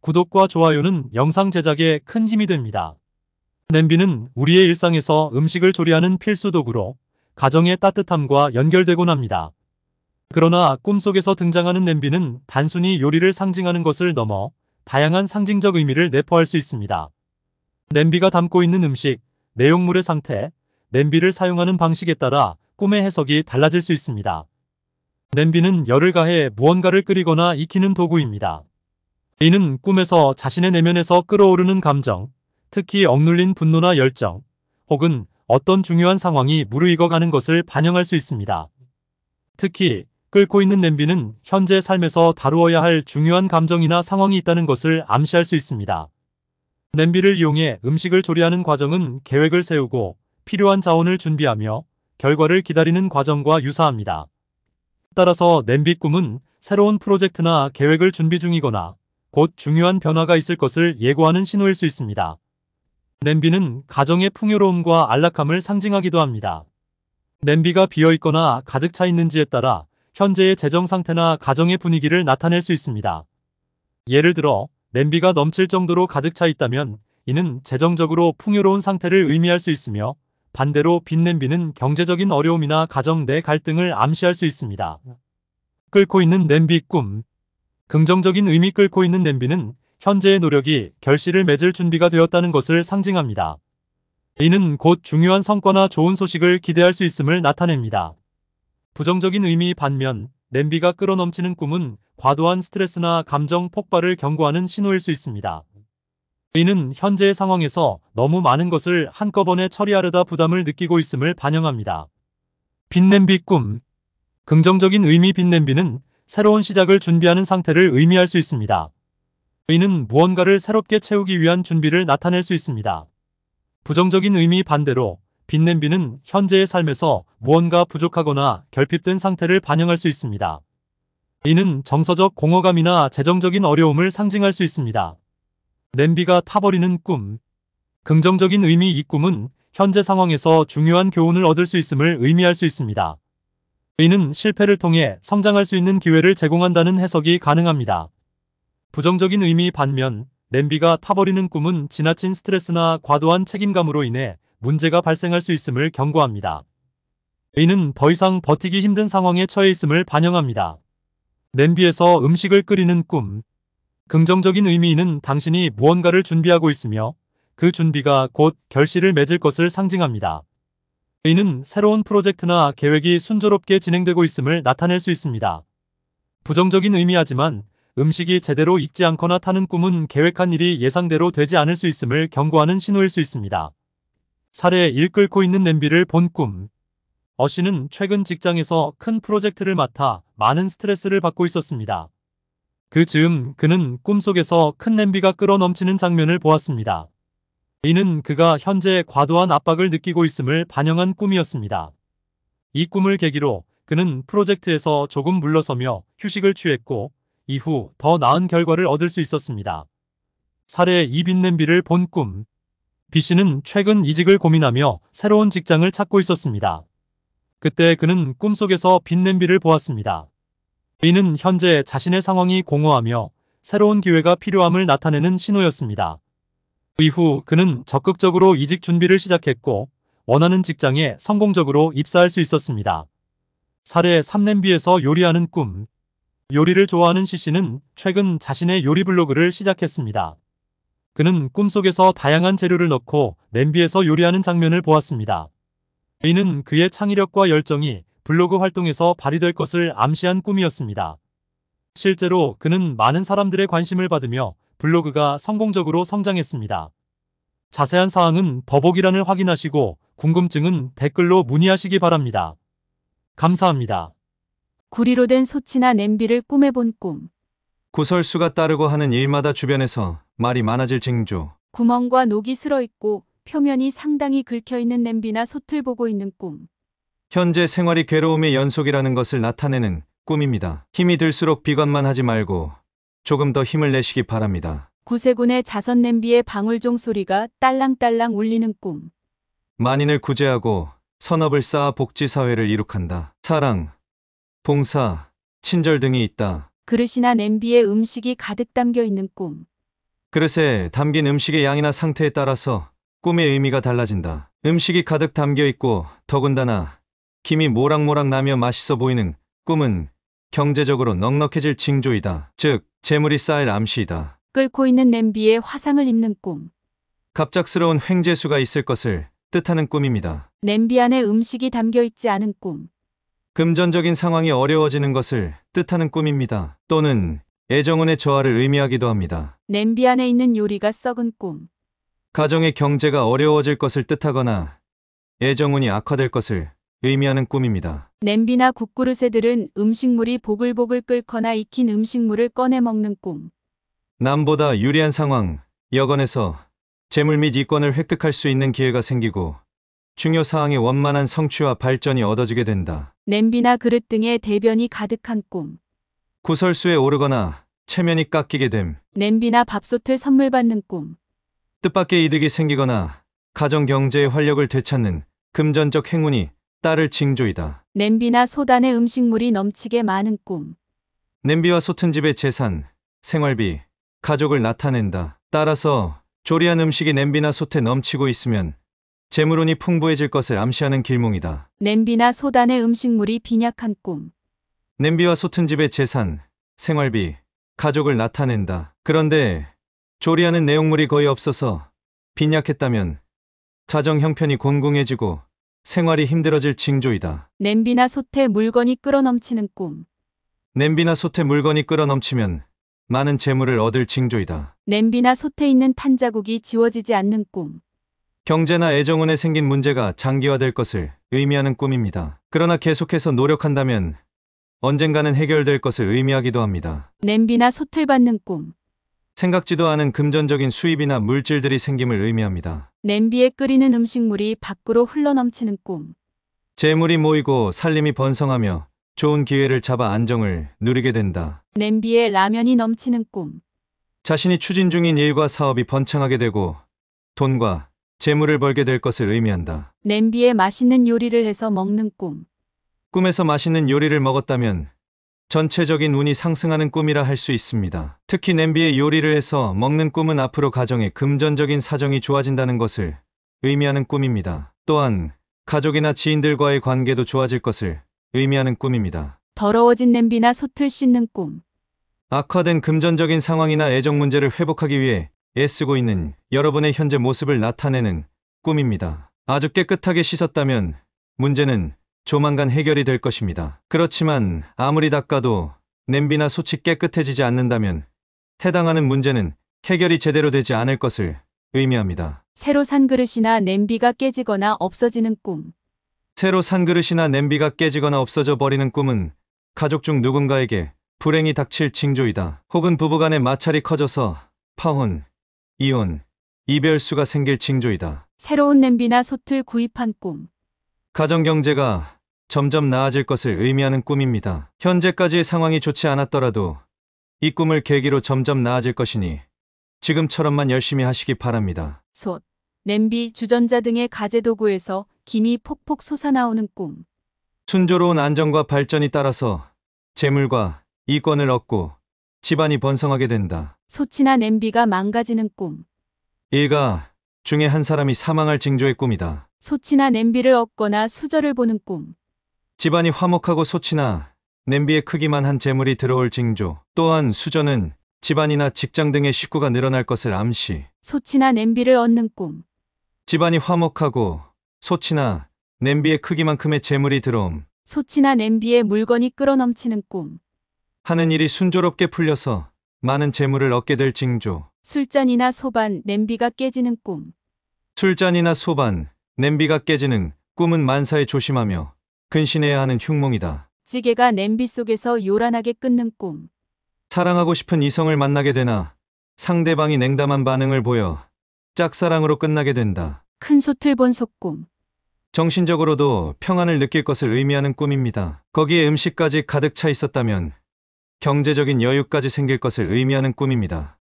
구독과 좋아요는 영상 제작에 큰 힘이 됩니다. 냄비는 우리의 일상에서 음식을 조리하는 필수 도구로 가정의 따뜻함과 연결되곤 합니다. 그러나 꿈속에서 등장하는 냄비는 단순히 요리를 상징하는 것을 넘어 다양한 상징적 의미를 내포할 수 있습니다. 냄비가 담고 있는 음식, 내용물의 상태, 냄비를 사용하는 방식에 따라 꿈의 해석이 달라질 수 있습니다. 냄비는 열을 가해 무언가를 끓이거나 익히는 도구입니다. 이는 꿈에서 자신의 내면에서 끓어오르는 감정, 특히 억눌린 분노나 열정, 혹은 어떤 중요한 상황이 무르익어가는 것을 반영할 수 있습니다. 특히 끓고 있는 냄비는 현재 삶에서 다루어야 할 중요한 감정이나 상황이 있다는 것을 암시할 수 있습니다. 냄비를 이용해 음식을 조리하는 과정은 계획을 세우고 필요한 자원을 준비하며 결과를 기다리는 과정과 유사합니다. 따라서 냄비 꿈은 새로운 프로젝트나 계획을 준비 중이거나 곧 중요한 변화가 있을 것을 예고하는 신호일 수 있습니다. 냄비는 가정의 풍요로움과 안락함을 상징하기도 합니다. 냄비가 비어있거나 가득 차 있는지에 따라 현재의 재정 상태나 가정의 분위기를 나타낼 수 있습니다. 예를 들어 냄비가 넘칠 정도로 가득 차 있다면 이는 재정적으로 풍요로운 상태를 의미할 수 있으며 반대로 빈 냄비는 경제적인 어려움이나 가정 내 갈등을 암시할 수 있습니다. 끓고 있는 냄비 꿈 긍정적인 의미 끌고 있는 냄비는 현재의 노력이 결실을 맺을 준비가 되었다는 것을 상징합니다. 이는 곧 중요한 성과나 좋은 소식을 기대할 수 있음을 나타냅니다. 부정적인 의미 반면 냄비가 끌어넘치는 꿈은 과도한 스트레스나 감정 폭발을 경고하는 신호일 수 있습니다. 이는 현재의 상황에서 너무 많은 것을 한꺼번에 처리하려다 부담을 느끼고 있음을 반영합니다. 빛냄비 꿈 긍정적인 의미 빛냄비는 새로운 시작을 준비하는 상태를 의미할 수 있습니다. 의는 무언가를 새롭게 채우기 위한 준비를 나타낼 수 있습니다. 부정적인 의미 반대로 빛냄비는 현재의 삶에서 무언가 부족하거나 결핍된 상태를 반영할 수 있습니다. 이는 정서적 공허감이나 재정적인 어려움을 상징할 수 있습니다. 냄비가 타버리는 꿈. 긍정적인 의미 이 꿈은 현재 상황에서 중요한 교훈을 얻을 수 있음을 의미할 수 있습니다. 의는 실패를 통해 성장할 수 있는 기회를 제공한다는 해석이 가능합니다. 부정적인 의미 반면 냄비가 타버리는 꿈은 지나친 스트레스나 과도한 책임감으로 인해 문제가 발생할 수 있음을 경고합니다. 의는 더 이상 버티기 힘든 상황에 처해 있음을 반영합니다. 냄비에서 음식을 끓이는 꿈 긍정적인 의미는 당신이 무언가를 준비하고 있으며 그 준비가 곧 결실을 맺을 것을 상징합니다. 이는 새로운 프로젝트나 계획이 순조롭게 진행되고 있음을 나타낼 수 있습니다. 부정적인 의미하지만 음식이 제대로 익지 않거나 타는 꿈은 계획한 일이 예상대로 되지 않을 수 있음을 경고하는 신호일 수 있습니다. 사례에 일 끓고 있는 냄비를 본 꿈. 어 씨는 최근 직장에서 큰 프로젝트를 맡아 많은 스트레스를 받고 있었습니다. 그 즈음 그는 꿈속에서 큰 냄비가 끓어 넘치는 장면을 보았습니다. 이는 그가 현재 과도한 압박을 느끼고 있음을 반영한 꿈이었습니다. 이 꿈을 계기로 그는 프로젝트에서 조금 물러서며 휴식을 취했고 이후 더 나은 결과를 얻을 수 있었습니다. 사례 이빈냄비를 본 꿈. B씨는 최근 이직을 고민하며 새로운 직장을 찾고 있었습니다. 그때 그는 꿈속에서 빈냄비를 보았습니다. B는 현재 자신의 상황이 공허하며 새로운 기회가 필요함을 나타내는 신호였습니다. 그 이후 그는 적극적으로 이직 준비를 시작했고 원하는 직장에 성공적으로 입사할 수 있었습니다. 사례 3냄비에서 요리하는 꿈 요리를 좋아하는 시씨는 최근 자신의 요리 블로그를 시작했습니다. 그는 꿈속에서 다양한 재료를 넣고 냄비에서 요리하는 장면을 보았습니다. 이는 그의 창의력과 열정이 블로그 활동에서 발휘될 것을 암시한 꿈이었습니다. 실제로 그는 많은 사람들의 관심을 받으며 블로그가 성공적으로 성장했습니다. 자세한 사항은 더보기란을 확인하시고 궁금증은 댓글로 문의하시기 바랍니다. 감사합니다. 구리로 된 소치나 냄비를 꿈해본 꿈. 구설수가 따르고 하는 일마다 주변에서 말이 많아질 징조. 구멍과 녹이 슬어 있고 표면이 상당히 긁혀 있는 냄비나 솥을 보고 있는 꿈. 현재 생활이 괴로움의 연속이라는 것을 나타내는 꿈입니다. 힘이 들수록 비관만 하지 말고 조금 더 힘을 내시기 바랍니다. 구세군의 자선 냄비의 방울종 소리가 딸랑딸랑 울리는 꿈. 만인을 구제하고 선업을 쌓아 복지사회를 이룩한다. 사랑, 봉사, 친절 등이 있다. 그릇이나 냄비에 음식이 가득 담겨 있는 꿈. 그릇에 담긴 음식의 양이나 상태에 따라서 꿈의 의미가 달라진다. 음식이 가득 담겨 있고 더군다나 김이 모락모락 나며 맛있어 보이는 꿈은 경제적으로 넉넉해질 징조이다. 즉, 재물이 쌓일 암시이다. 끓고 있는 냄비에 화상을 입는 꿈. 갑작스러운 횡재수가 있을 것을 뜻하는 꿈입니다. 냄비 안에 음식이 담겨 있지 않은 꿈. 금전적인 상황이 어려워지는 것을 뜻하는 꿈입니다. 또는 애정운의 저하를 의미하기도 합니다. 냄비 안에 있는 요리가 썩은 꿈. 가정의 경제가 어려워질 것을 뜻하거나 애정운이 악화될 것을 의미하는 꿈입니다. 냄비나 국그릇에들은 음식물이 보글보글 끓거나 익힌 음식물을 꺼내 먹는 꿈. 남보다 유리한 상황, 여건에서 재물 및 이권을 획득할 수 있는 기회가 생기고 중요 사항의 원만한 성취와 발전이 얻어지게 된다. 냄비나 그릇 등의 대변이 가득한 꿈. 구설수에 오르거나 체면이 깎이게 됨. 냄비나 밥솥을 선물 받는 꿈. 뜻밖의 이득이 생기거나 가정 경제의 활력을 되찾는 금전적 행운이 딸을 징조이다. 냄비나 소단에 음식물이 넘치게 많은 꿈. 냄비와 소튼집의 재산, 생활비, 가족을 나타낸다. 따라서 조리한 음식이 냄비나 솥에 넘치고 있으면 재물운이 풍부해질 것을 암시하는 길몽이다. 냄비나 소단의 음식물이 빈약한 꿈. 냄비와 소튼집의 재산, 생활비, 가족을 나타낸다. 그런데 조리하는 내용물이 거의 없어서 빈약했다면 자정 형편이 곤궁해지고 생활이 힘들어질 징조이다. 냄비나 솥에 물건이 끌어넘치는 꿈. 냄비나 솥에 물건이 끌어넘치면 많은 재물을 얻을 징조이다. 냄비나 솥에 있는 탄자국이 지워지지 않는 꿈. 경제나 애정운에 생긴 문제가 장기화될 것을 의미하는 꿈입니다. 그러나 계속해서 노력한다면 언젠가는 해결될 것을 의미하기도 합니다. 냄비나 솥을 받는 꿈. 생각지도 않은 금전적인 수입이나 물질들이 생김을 의미합니다. 냄비에 끓이는 음식물이 밖으로 흘러넘치는 꿈. 재물이 모이고 살림이 번성하며 좋은 기회를 잡아 안정을 누리게 된다. 냄비에 라면이 넘치는 꿈. 자신이 추진 중인 일과 사업이 번창하게 되고 돈과 재물을 벌게 될 것을 의미한다. 냄비에 맛있는 요리를 해서 먹는 꿈. 꿈에서 맛있는 요리를 먹었다면 전체적인 운이 상승하는 꿈이라 할 수 있습니다. 특히 냄비에 요리를 해서 먹는 꿈은 앞으로 가정의 금전적인 사정이 좋아진다는 것을 의미하는 꿈입니다. 또한 가족이나 지인들과의 관계도 좋아질 것을 의미하는 꿈입니다. 더러워진 냄비나 솥을 씻는 꿈. 악화된 금전적인 상황이나 애정 문제를 회복하기 위해 애쓰고 있는 여러분의 현재 모습을 나타내는 꿈입니다. 아주 깨끗하게 씻었다면 문제는 조만간 해결이 될 것입니다. 그렇지만 아무리 닦아도 냄비나 솥이 깨끗해지지 않는다면 해당하는 문제는 해결이 제대로 되지 않을 것을 의미합니다. 새로 산 그릇이나 냄비가 깨지거나 없어지는 꿈. 새로 산 그릇이나 냄비가 깨지거나 없어져 버리는 꿈은 가족 중 누군가에게 불행이 닥칠 징조이다. 혹은 부부간의 마찰이 커져서 파혼, 이혼, 이별수가 생길 징조이다. 새로운 냄비나 솥을 구입한 꿈. 가정경제가 점점 나아질 것을 의미하는 꿈입니다. 현재까지의 상황이 좋지 않았더라도 이 꿈을 계기로 점점 나아질 것이니 지금처럼만 열심히 하시기 바랍니다. 솥, 냄비, 주전자 등의 가재도구에서 김이 폭폭 솟아나오는 꿈. 순조로운 안정과 발전이 따라서 재물과 이권을 얻고 집안이 번성하게 된다. 소치나 냄비가 망가지는 꿈. 일가 중에 한 사람이 사망할 징조의 꿈이다. 소치나 냄비를 얻거나 수저를 보는 꿈. 집안이 화목하고 소치나 냄비의 크기만 한 재물이 들어올 징조 또한 수저는 집안이나 직장 등의 식구가 늘어날 것을 암시 소치나 냄비를 얻는 꿈 집안이 화목하고 소치나 냄비의 크기만큼의 재물이 들어옴 소치나 냄비에 물건이 끌어넘치는 꿈 하는 일이 순조롭게 풀려서 많은 재물을 얻게 될 징조 술잔이나 소반 냄비가 깨지는 꿈 술잔이나 소반 냄비가 깨지는 꿈은 만사에 조심하며 근신해야 하는 흉몽이다. 찌개가 냄비 속에서 요란하게 끊는 꿈. 사랑하고 싶은 이성을 만나게 되나 상대방이 냉담한 반응을 보여 짝사랑으로 끝나게 된다. 큰 소틀 본 속꿈. 정신적으로도 평안을 느낄 것을 의미하는 꿈입니다. 거기에 음식까지 가득 차 있었다면 경제적인 여유까지 생길 것을 의미하는 꿈입니다.